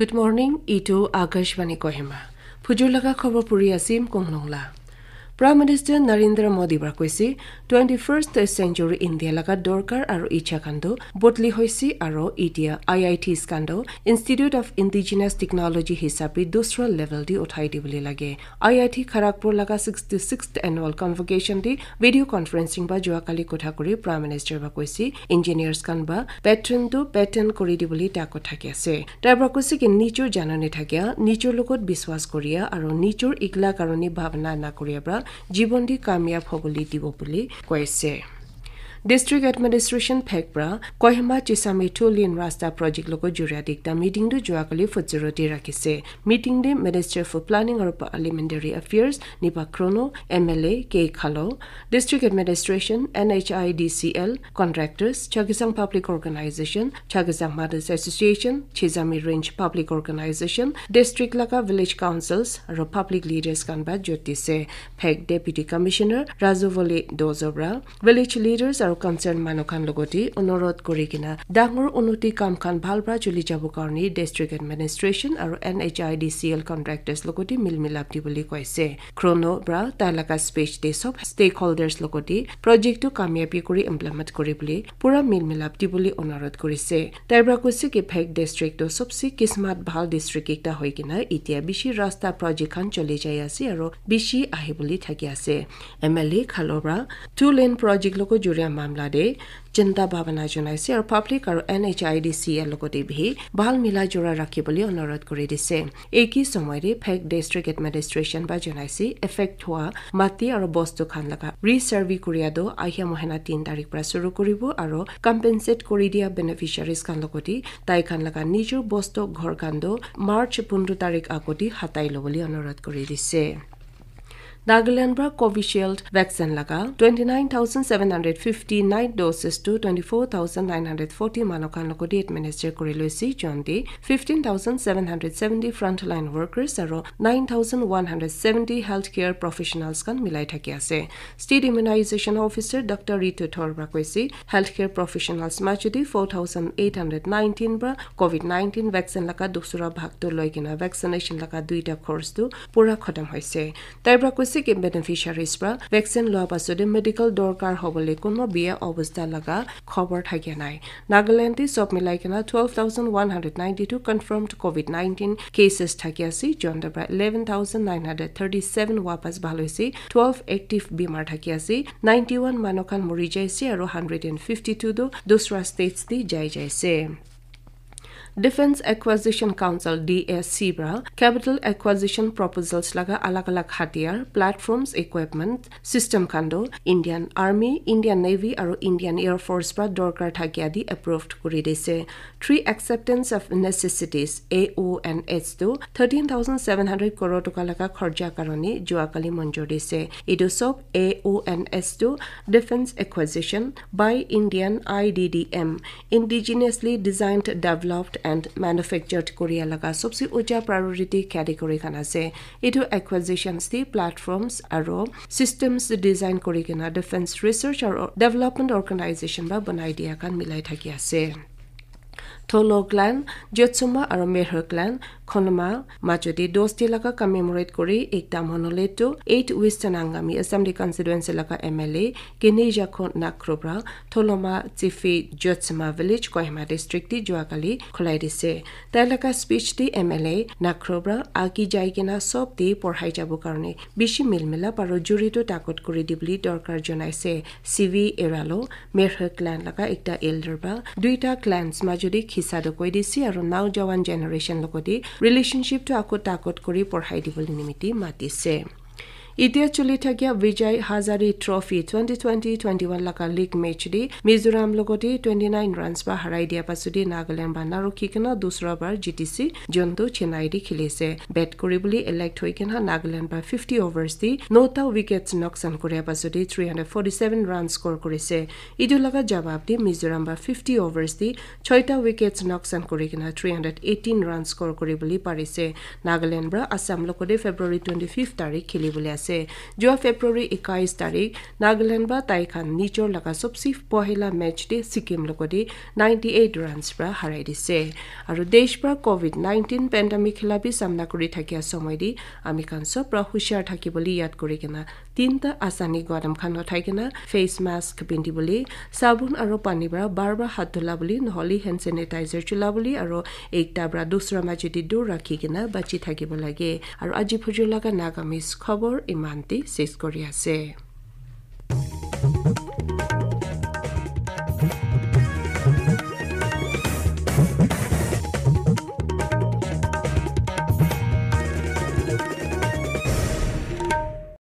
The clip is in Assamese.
গুড মৰ্ণিং ইটো আকাশবাণী কহিমা ফুজুৰ লগা খবৰ পুৰি আছিম কংনংলা প্ৰাইম মিনিষ্টাৰ নৰেন্দ্ৰ মোদীৰ পৰা কৈছে টুৱেণ্টি ফাৰ্ষ্ট চেঞ্চুৰী ইণ্ডিয়া লগা দৰকাৰ আৰু ইচ্ছা কাণ্ড বদলি হৈছে আৰু এতিয়া আই আই টি স্কাণ্ড ইনষ্টিটিউট অফ ইণ্ডিজিনাছ টেকনলজি হিচাপে দোচৰ লেভেল দি উঠাই দিবলৈ লাগে আই আই টি খাৰাগপুৰ লগা ছিক্সটি ছিক্সথ এনুৱেল কনভকেশ্যন দি ভিডিঅ' কনফাৰেন্সিং বা যোৱাকালি কথা কৰি প্ৰাইম মিনিষ্টাৰ বা কৈছে ইঞ্জিনিয়াৰ্ছখন বা পেটাৰ্ণটো পেটেণ্ট কৰি দিবলৈ তাৰ কথা কি আছে তাৰ পৰা কৈছে কি নিজৰ জাননী থাকে নিজৰ লগত বিশ্বাস কৰিয়া আৰু নিজৰ ইগলা কাৰণে ভাৱনা নাকৰিয়াৰ পৰা জীৱন দি কামিয়াব হ'ব বুলি দিব বুলি কৈছে district administration phekpra kohima rasta project Loko juria dikta meeting du jua futsuro di rakise meeting de minister for planning or parliamentary affairs nipa krono mla k khalo district administration nhidcl contractors chagisang public organization chagisang mothers association chizami range public organization district laka village councils republic public leaders kanba jyotise phek deputy commissioner razuvoli dozobra village leaders are আৰু কনচাৰ্ণ মানুহখন লগতে অনুৰোধ কৰি কিনা ডাঙৰ উন্নতি কামখন ভাল পৰা চলি যাব কাৰণে ডিষ্ট্ৰিক্ট এডমিনিষ্ট্ৰেশ্যন আৰু N H I D C L contractors লগতে মিল মিলাপ দি বুলি কৈছে ক্ৰনো ব্ৰা তালাকা স্পেচ ডে চব ষ্টেক হোল্ডাৰ্ছ লগতে প্ৰজেক্টটো কামিয়াবি কৰি ইমপ্লিমেণ্ট কৰিবলৈ পূৰা মিল মিলাপ দি বুলি অনুৰোধ কৰিছে তাইৰ পৰা কৈছে কি ফেক ডিষ্ট্ৰিক্টটো চবচে কিছমান ভাল ডিষ্ট্ৰিক্ট কেইটা হৈ কিনা এতিয়া বেছি ৰাস্তা প্ৰজেক্টখন চলি যাই আছে আৰু বেছি আহে বুলি থাকি আছে এম এল এ খালৰ পৰা টু লেন প্ৰজেক্ট লগত জুৰীয়া মামলাদে চিন্তা ভাৱনা জনাইছে আৰু পাব্লিক আৰু N H I D C এ লগতে ভি ভাল মিলা জোৰা ৰাখিবলৈ অনুৰোধ কৰি দিছে একে সময়তে ফেক ডিষ্ট্ৰিক্ট এডমিনিষ্ট্ৰেচন বা জনাইছে এফেক্ট হোৱা মাটি আৰু বস্তু খান লগা ৰিচাৰ্ভি কৰিয়াটো আহিয়া মহিনা তিন তাৰিখ পৰা চুৰু কৰিব আৰু কম্পেনচেট কৰি দিয়া বেনিফিচিয়াৰিজ খান লগতে তাই খান লগা নিজৰ বস্তু ঘৰ কাণ্ড মাৰ্চ পোন্ধৰ তাৰিখ আগতে হাতাই ল'বলৈ অনুৰোধ কৰি দিছে নাগালেণ্ডৰ কভিশ্বিল্ড ভেকচিন লগা twenty nine thousand seven hundred fifty nine ডজেছটো twenty four thousand nine hundred forty মানক আলোকত এডমিনিষ্ট্ৰেট কৰি লৈছে জন্তি fifteen thousand seven hundred seventy frontline workers আৰু nine thousand one hundred seventy health care professionals মিলাই থাকি আছে state immunisation officer doctor Ritu থৰপৰা কৈছে হেল্থ কেয়াৰ প্ৰফেচনেলছ যদি four thousand eight hundred nineteen বা কভিড নাইণ্টিন ভেকচিন লগা দুচোৰা ভাগটো লৈ কিনা ভেকচিনেশ্যন লগা দুইটা খৰচটো পূৰা খতম হৈছে বেছিক বেনিফিচিয়াৰিজ পৰা ভেকচিন লোৱাৰ পাছতে মেডিকেল দৰকাৰ হবলৈ কোনো বিয়া অৱস্থা লগা খবৰ থাকে নাই নাগালেণ্ডে চব মিলাই কিনা twelve thousand one hundred ninety two confirm Covid nineteen cases থাকি আছে যোনটোৰ eleven thousand nine hundred thirty seven ভাল হৈছে টুৱেল্ভ এক্টিভ বেমাৰ থাকি আছে নাইণ্টি ওৱান মানুহখন মৰি যাইছে আৰু হাণ্ড্ৰেড এণ্ড ফিফটি টু দুচৰা ষ্টেটছ দি যাই যাইছে Defense Acquisition Council DACRA capital acquisition proposals laga alag alag hatiyar platforms equipment system kando Indian Army Indian Navy aro Indian Air Force pra dorkar thakiyadi approved kuri dise three acceptance of necessities AO and S2 13700 crore taka laga kharcha karone joakali manjur dise idu sob AO and S2 defense acquisition by Indian IDDM indigenously designed developed and manufactured কৰি লগা চবচে উজা প্ৰায়ৰিটি কেটেগৰীখন আছে এইটো একুৱাইজেশ্যনছ দি প্লেটফৰ্মছ আৰু ছিষ্টেমছ ডিজাইন কৰি কিনা ডিফেন্স ৰিচাৰ্চ আৰু ডেভেলপমেণ্ট অৰ্গেনাইজেশ্যন বা বনাই দিয়া কাৰণ মিলাই থাকি আছে থলো ক্লান জ্যোৎসমা আৰু মেহৰ ক্লান খনমা মাজুদী দোষ এলাকা কমেমৰেট কৰি একতা মনলেটো eight western Angami assembly constituency এলেকা এম এল এ কেনি জাখো নাক্ৰব্ৰা থলমা চিফি জ্যোৎসমা ভিলেজ কহিমা ডিষ্ট্ৰিক্টি যোৱাকালি খোলাই দিছে তাৰ এলেকা স্পীচ দি এম এল এ নাক্ৰব্ৰা আঁকি যাই কিনা চব দি পঢ়াই যাবৰ কাৰণে বেছি মিলমিলাপ আৰু জুৰিটো তাকত কৰি দি বুলি দৰকাৰ জনাইছে চি ভি এৰালো মেৰহৈ ক্লাইণ্ট এলেকা একতা এল্ডাৰ বা দুয়োটা ক্লাইণ্টছ মাজুদী খিচাদো কৈ দিছে আৰু নাও জৱান জেনেৰেশ্যন লগতে ৰিলেশ্যনশ্বিপটো আকৌ তাকত কৰি পঢ়াই দিবলৈ নিমিতি মাতিছে এতিয়া চলি থকা Vijay Hazare trophy twenty twenty twenty one লাকা লীগ মেচ দি মিজোৰাম লগতে টুৱেণ্টি নাইন ৰাণ পৰা হাৰাই দিয়া পাছতে নাগালেণ্ড বান আৰক্ষী কেনা দুচৰা বাৰ জিতিছে যোনটো চেন্নাই দি খেলিছে বেট কৰিবলৈ এলেক্ট হৈ কেনা নাগালেণ্ড বা ফিফটি অভাৰ্ছ দি নটা উইকেটছ নকচান কৰাৰ পাছতে three hundred forty seven run score কৰিছে ইটো লগা জবাব দি মিজোৰাম বা ফিফটি অভাৰ্ছ দি ছয়টা উইকেটছ নকচান কৰি কেনা three hundred eighteen run score কৰিবলৈ পাৰিছে নাগালেণ্ড বা আছাম লগতে ফেব্ৰুৱাৰী টুৱেণ্টি ফিফ্থ তাৰিখ খেলিবলৈ আছে আছে যোৱা ফেব্ৰুৱাৰী একৈছ তাৰিখ নাগালেণ্ড বা তাইখান নিজৰ লগা চবচে পহিলা মেচটি ছিকিম লগতে নাইণ্টি এইট ৰানছ পৰা হাৰাই দিছে আৰু দেশ পৰা কভিড নাইণ্টিন পেণ্ডামিক খেলাবি চামনা কৰি থকা সময় দি আমি কাঞ্চ পৰা হুচিয়াৰ থাকিবলৈ ইয়াত কৰি কেনে তিনিটা আছানি গোৱাদামখান উঠাই কেনে ফেচ মাস্ক পিন্ধিবলৈ চাবোন আৰু পানী পৰা বাৰ বাৰ হাত ধলা বুলি নহ'লে হেণ্ড চেনিটাইজাৰ চলাবলৈ আৰু একটাৰ পৰা দোচৰা মাজেদি দূৰ ৰাখি কেনে বাচি থাকিব লাগে আৰু আজি ভুজি লগা নাগামিজ খবৰ ডিমাণ্ড দি চেজ কৰি আছে